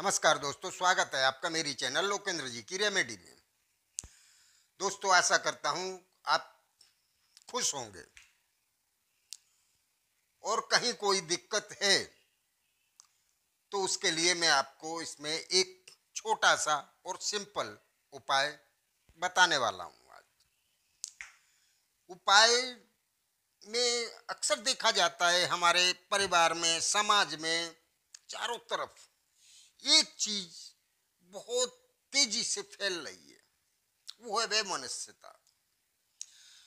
नमस्कार दोस्तों स्वागत है आपका मेरी चैनल लोकेंद्र जी की रेमेडी में दोस्तों आशा करता हूं आप खुश होंगे और कहीं कोई दिक्कत है तो उसके लिए मैं आपको इसमें एक छोटा सा और सिंपल उपाय बताने वाला हूं आज उपाय में अक्सर देखा जाता है हमारे परिवार में समाज में चारों तरफ एक चीज बहुत तेजी से फैल रही है वो है वह मनुष्यता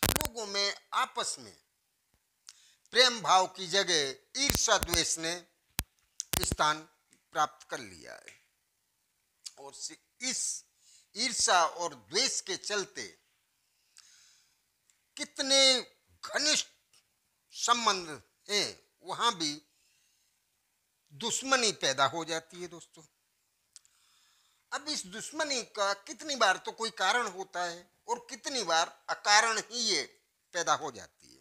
लोगों में आपस में प्रेम भाव की जगह ईर्षा द्वेष ने स्थान प्राप्त कर लिया है और इस ईर्षा और द्वेष के चलते कितने घनिष्ठ संबंध हैं वहां भी दुश्मनी पैदा हो जाती है दोस्तों अब इस दुश्मनी का कितनी बार तो कोई कारण होता है और कितनी बार अकारण ही ये पैदा हो जाती है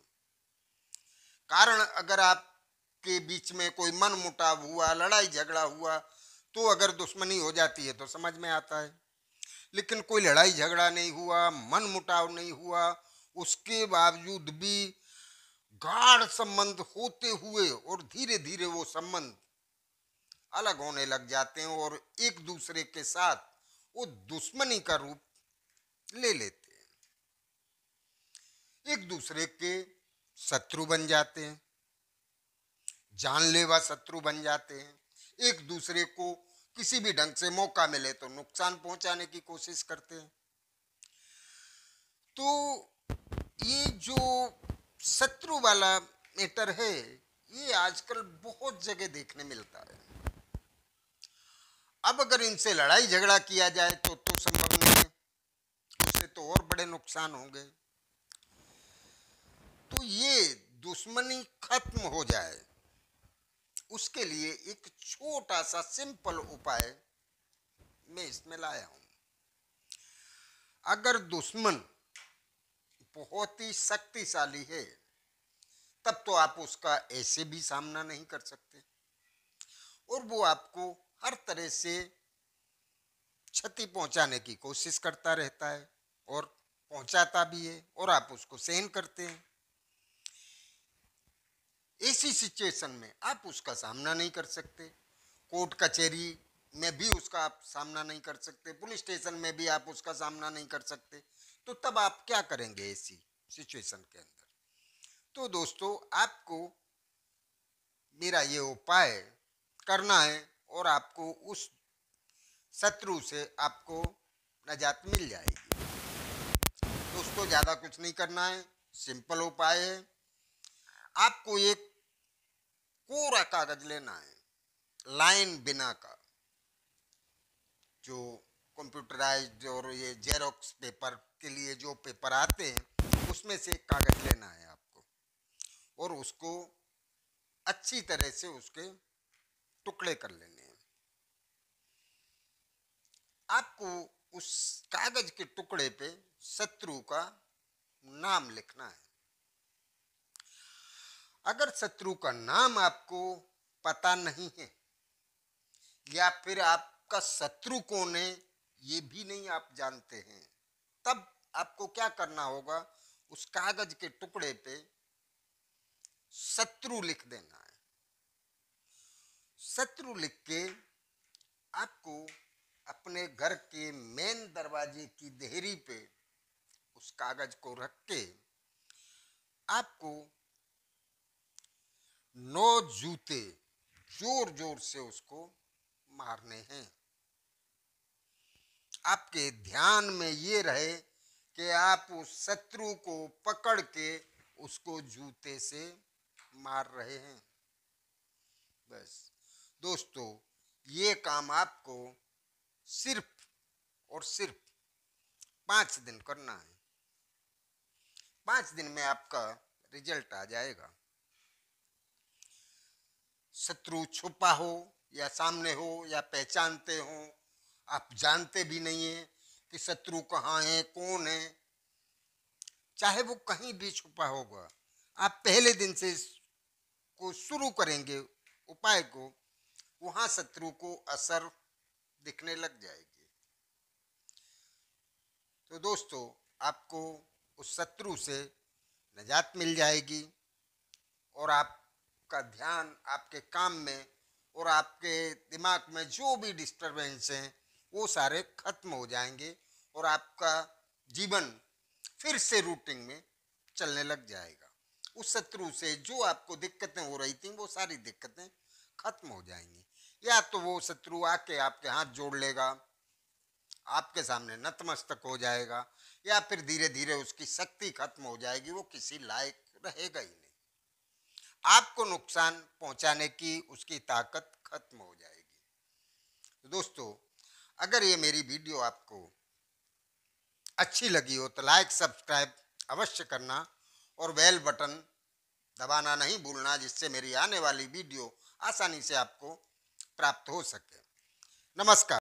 कारण अगर आपके बीच में कोई मन मुटाव हुआ लड़ाई झगड़ा हुआ तो अगर दुश्मनी हो जाती है तो समझ में आता है लेकिन कोई लड़ाई झगड़ा नहीं हुआ मन मुटाव नहीं हुआ उसके बावजूद भी गाढ़ संबंध होते हुए और धीरे धीरे वो संबंध अलग होने लग जाते हैं और एक दूसरे के साथ वो दुश्मनी का रूप ले लेते हैं एक दूसरे के शत्रु बन जाते हैं जानलेवा शत्रु बन जाते हैं एक दूसरे को किसी भी ढंग से मौका मिले तो नुकसान पहुंचाने की कोशिश करते हैं तो ये जो शत्रु वाला मैटर है ये आजकल बहुत जगह देखने मिलता है अब अगर इनसे लड़ाई झगड़ा किया जाए तो तो संभव नहीं है उससे तो और बड़े नुकसान होंगे तो ये दुश्मनी खत्म हो जाए उसके लिए एक छोटा सा सिंपल उपाय मैं इसमें लाया हूं अगर दुश्मन बहुत ही शक्तिशाली है तब तो आप उसका ऐसे भी सामना नहीं कर सकते और वो आपको हर तरह से क्षति पहुंचाने की कोशिश करता रहता है और पहुंचाता भी है और आप उसको सहन करते हैं ऐसी सिचुएशन में आप उसका सामना नहीं कर सकते कोर्ट कचहरी में भी उसका आप सामना नहीं कर सकते पुलिस स्टेशन में भी आप उसका सामना नहीं कर सकते तो तब आप क्या करेंगे ऐसी सिचुएशन के अंदर तो दोस्तों आपको मेरा ये उपाय करना है और आपको उस शत्रु से आपको नजात मिल जाएगी दोस्तों ज़्यादा कुछ नहीं करना है सिंपल उपाय है आपको एक कोरा कागज लेना है लाइन बिना का जो कंप्यूटराइज और ये जेरोक्स पेपर के लिए जो पेपर आते हैं उसमें से एक कागज लेना है आपको और उसको अच्छी तरह से उसके टुकड़े कर लेने हैं आपको उस कागज के टुकड़े पे शत्रु का नाम लिखना है अगर शत्रु का नाम आपको पता नहीं है या फिर आपका शत्रु कौन है ये भी नहीं आप जानते हैं तब आपको क्या करना होगा उस कागज के टुकड़े पे शत्रु लिख देना है शत्रु लिख के आपको अपने घर के मेन दरवाजे की देहरी पे उस कागज को रख के आपको नौ जूते जोर जोर से उसको मारने हैं आपके ध्यान में ये रहे कि आप उस शत्रु को पकड़ के उसको जूते से मार रहे हैं बस दोस्तों ये काम आपको सिर्फ और सिर्फ पाँच दिन करना है पाँच दिन में आपका रिजल्ट आ जाएगा शत्रु छुपा हो या सामने हो या पहचानते हो आप जानते भी नहीं है कि शत्रु कहाँ है कौन है चाहे वो कहीं भी छुपा होगा आप पहले दिन से को शुरू करेंगे उपाय को वहां शत्रु को असर दिखने लग जाएगी तो दोस्तों आपको उस शत्रु से नजात मिल जाएगी और आपका ध्यान आपके काम में और आपके दिमाग में जो भी डिस्टरबेंस हैं वो सारे खत्म हो जाएंगे और आपका जीवन फिर से रूटिंग में चलने लग जाएगा उस शत्रु से जो आपको दिक्कतें हो रही थी वो सारी दिक्कतें खत्म हो जाएंगी या तो वो शत्रु आके आपके हाथ जोड़ लेगा आपके सामने नतमस्तक हो जाएगा या फिर धीरे धीरे उसकी शक्ति खत्म हो जाएगी वो किसी लायक रहेगा ही नहीं आपको नुकसान पहुंचाने की उसकी ताकत खत्म हो जाएगी तो दोस्तों अगर ये मेरी वीडियो आपको अच्छी लगी हो तो लाइक सब्सक्राइब अवश्य करना और बेल बटन दबाना नहीं भूलना जिससे मेरी आने वाली वीडियो आसानी से आपको प्राप्त हो सके नमस्कार